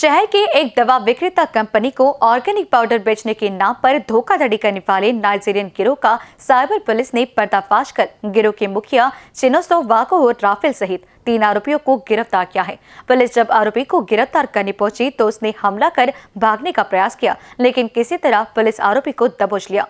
शहर के एक दवा विक्रेता कंपनी को ऑर्गेनिक पाउडर बेचने के नाम पर धोखाधड़ी करने वाले नाइजीरियन गिरोह का साइबर पुलिस ने पर्दाफाश कर गिरोह के मुखिया चिनोसो वाको राफेल सहित तीन आरोपियों को गिरफ्तार किया है पुलिस जब आरोपी को गिरफ्तार करने पहुंची तो उसने हमला कर भागने का प्रयास किया लेकिन किसी तरह पुलिस आरोपी को दबोच लिया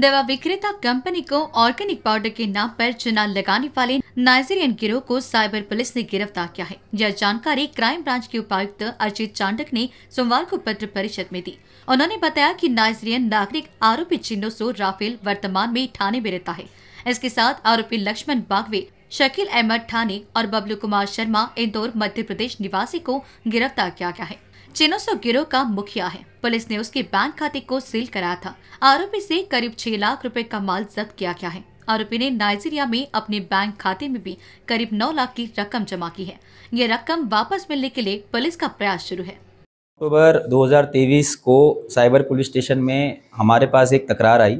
दवा विक्रेता कंपनी को ऑर्गेनिक पाउडर के नाम पर चुनाव लगाने वाले नाइजीरियन गिरोह को साइबर पुलिस ने गिरफ्तार किया है यह जानकारी क्राइम ब्रांच के उपायुक्त अजीत चांडक ने सोमवार को पत्र परिषद में दी उन्होंने बताया कि नाइजीरियन नागरिक आरोपी सो राफेल वर्तमान में थाने में रहता है इसके साथ आरोपी लक्ष्मण बागवे शकील अहमद थाने और बबलू कुमार शर्मा इंदौर मध्य प्रदेश निवासी को गिरफ्तार किया गया है चिनोसो गिरोह का मुखिया है पुलिस ने उसके बैंक खाते को सील कराया था आरोपी से करीब छह लाख रुपए का माल जब्त किया गया है आरोपी ने नाइजीरिया में अपने बैंक खाते में भी करीब नौ लाख की रकम जमा की है ये रकम वापस मिलने के लिए पुलिस का प्रयास शुरू है अक्टूबर 2023 को साइबर पुलिस स्टेशन में हमारे पास एक तकरार आई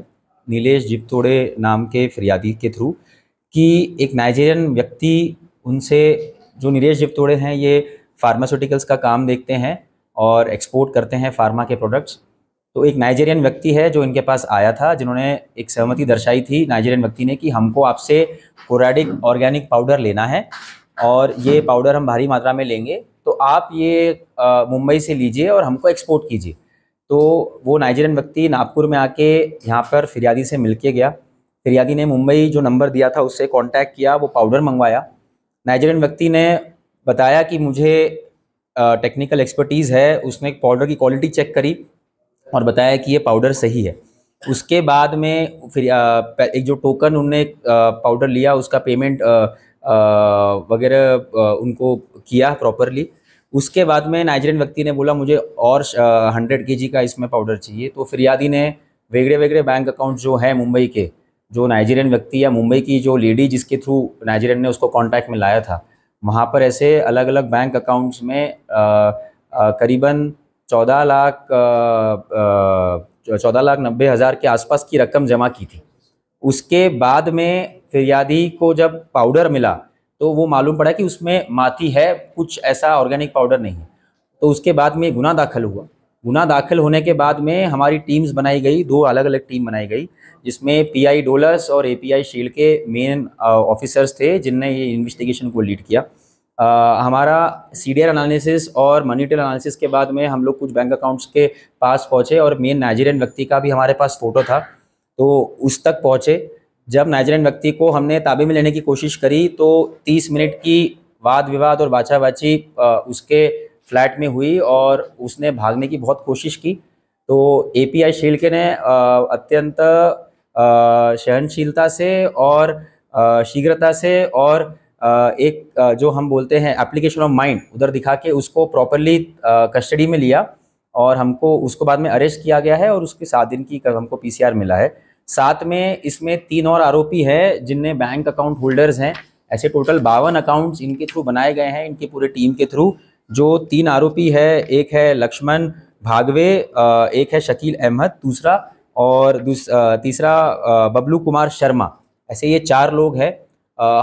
नीलेश जिप्तोड़े नाम के फरियादी के थ्रू कि एक नाइजीरियन व्यक्ति उनसे जो नीलेश जिप्तोड़े हैं ये फार्मास्यूटिकल्स का काम देखते हैं और एक्सपोर्ट करते हैं फार्मा के प्रोडक्ट्स तो एक नाइजेरियन व्यक्ति है जो इनके पास आया था जिन्होंने एक सहमति दर्शाई थी नाइजेरियन व्यक्ति ने कि हमको आपसे कोराडिक ऑर्गेनिक पाउडर लेना है और ये पाउडर हम भारी मात्रा में लेंगे तो आप ये मुंबई से लीजिए और हमको एक्सपोर्ट कीजिए तो वो नाइजेरियन व्यक्ति नागपुर में आके यहाँ पर फिरियादी से मिल के गया फिरियादी ने मुंबई जो नंबर दिया था उससे कॉन्टैक्ट किया वो पाउडर मंगवाया नाइजेरियन व्यक्ति ने बताया कि मुझे टेक्निकल एक्सपर्टीज़ है उसने पाउडर की क्वालिटी चेक करी और बताया कि ये पाउडर सही है उसके बाद में फिर एक जो टोकन उनने पाउडर लिया उसका पेमेंट वगैरह उनको किया प्रॉपरली उसके बाद में नाइजीरियन व्यक्ति ने बोला मुझे और हंड्रेड के का इसमें पाउडर चाहिए तो फिरियादी ने वेगड़े वेगड़े बैंक अकाउंट जो है मुंबई के जो नाइजीरियन व्यक्ति या मुंबई की जो लेडी जिसके थ्रू नाइजीरियन ने उसको कांटेक्ट में लाया था वहाँ पर ऐसे अलग अलग बैंक अकाउंट्स में करीबन चौदह लाख चौदह लाख नब्बे हज़ार के आसपास की रकम जमा की थी उसके बाद में फिरियादी को जब पाउडर मिला तो वो मालूम पड़ा कि उसमें माती है कुछ ऐसा ऑर्गेनिक पाउडर नहीं है तो उसके बाद में गुना दाखिल हुआ गुना दाखिल होने के बाद में हमारी टीम्स बनाई गई दो अलग अलग टीम बनाई गई जिसमें पीआई डोलर्स और एपीआई शील्ड के मेन ऑफिसर्स थे जिनने ये इन्वेस्टिगेशन को लीड किया आ, हमारा सी डी एनालिसिस और मनी टेल एनालिसिस के बाद में हम लोग कुछ बैंक अकाउंट्स के पास पहुँचे और मेन नाइजीरियन व्यक्ति का भी हमारे पास फ़ोटो था तो उस तक पहुँचे जब नाइजीरियन व्यक्ति को हमने ताबे में लेने की कोशिश करी तो तीस मिनट की वाद विवाद और बाछी उसके फ्लैट में हुई और उसने भागने की बहुत कोशिश की तो ए पी आई के ने अत्यंत सहनशीलता से और शीघ्रता से और एक जो हम बोलते हैं एप्लीकेशन ऑफ माइंड उधर दिखा के उसको प्रॉपरली कस्टडी में लिया और हमको उसको बाद में अरेस्ट किया गया है और उसके सात दिन की हमको पीसीआर मिला है साथ में इसमें तीन और आरोपी हैं जिनने बैंक अकाउंट होल्डर्स हैं ऐसे टोटल बावन अकाउंट्स इनके थ्रू बनाए गए हैं इनके पूरे टीम के थ्रू जो तीन आरोपी है एक है लक्ष्मण भागवे एक है शकील अहमद दूसरा और तीसरा बबलू कुमार शर्मा ऐसे ये चार लोग हैं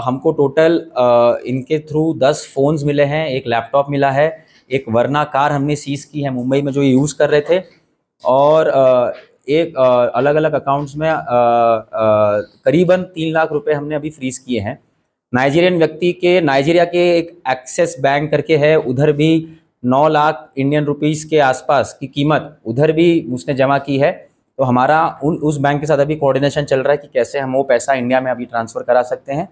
हमको टोटल इनके थ्रू दस फ़ोन्स मिले हैं एक लैपटॉप मिला है एक वरना कार हमने सीज़ की है मुंबई में जो यूज़ कर रहे थे और एक अलग अलग अकाउंट्स में करीबन तीन लाख रुपए हमने अभी फ्रीज़ किए हैं नाइजीरियन व्यक्ति के नाइजीरिया के एक एक्सेस बैंक करके है उधर भी नौ लाख इंडियन रुपीस के आसपास की कीमत उधर भी उसने जमा की है तो हमारा उन उस बैंक के साथ अभी कोऑर्डिनेशन चल रहा है कि कैसे हम वो पैसा इंडिया में अभी ट्रांसफ़र करा सकते हैं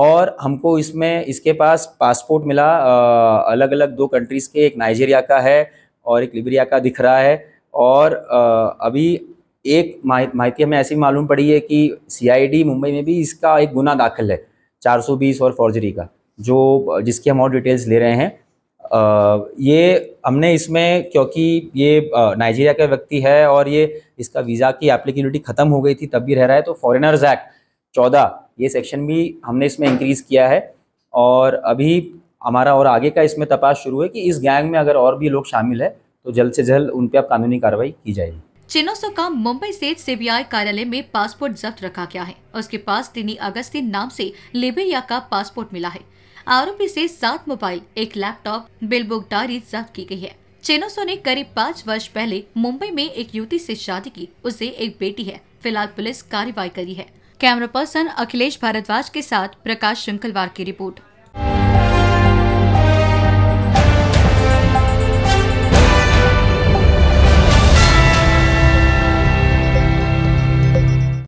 और हमको इसमें इसके पास पासपोर्ट मिला आ, अलग अलग दो कंट्रीज़ के एक नाइजीरिया का है और एक लिबरिया का दिख रहा है और आ, अभी एक माह हमें ऐसी मालूम पड़ी है कि सी मुंबई में भी इसका एक गुना दाखिल है 420 और फॉर्जरी का जो जिसकी हम और डिटेल्स ले रहे हैं आ, ये हमने इसमें क्योंकि ये नाइजीरिया का व्यक्ति है और ये इसका वीज़ा की एप्लीकेबिलिटी ख़त्म हो गई थी तब भी रह रहा है तो फॉरेनर्स एक्ट चौदह ये सेक्शन भी हमने इसमें इंक्रीज़ किया है और अभी हमारा और आगे का इसमें तपास शुरू है कि इस गैंग में अगर और भी लोग शामिल है तो जल्द से जल्द उन पर अब कानूनी कार्रवाई की जाएगी चिनोसो का मुंबई स्थित सीबीआई कार्यालय में पासपोर्ट जब्त रखा गया है उसके पास तिनी अगस्ती नाम से लेबेरिया का पासपोर्ट मिला है आरोपी से सात मोबाइल एक लैपटॉप बिल बुक डायरी जब्त की गई है चेनोसो ने करीब पाँच वर्ष पहले मुंबई में एक युवती से शादी की उसे एक बेटी है फिलहाल पुलिस कार्रवाई करी है कैमरा पर्सन अखिलेश भारद्वाज के साथ प्रकाश श्रृंखलवार की रिपोर्ट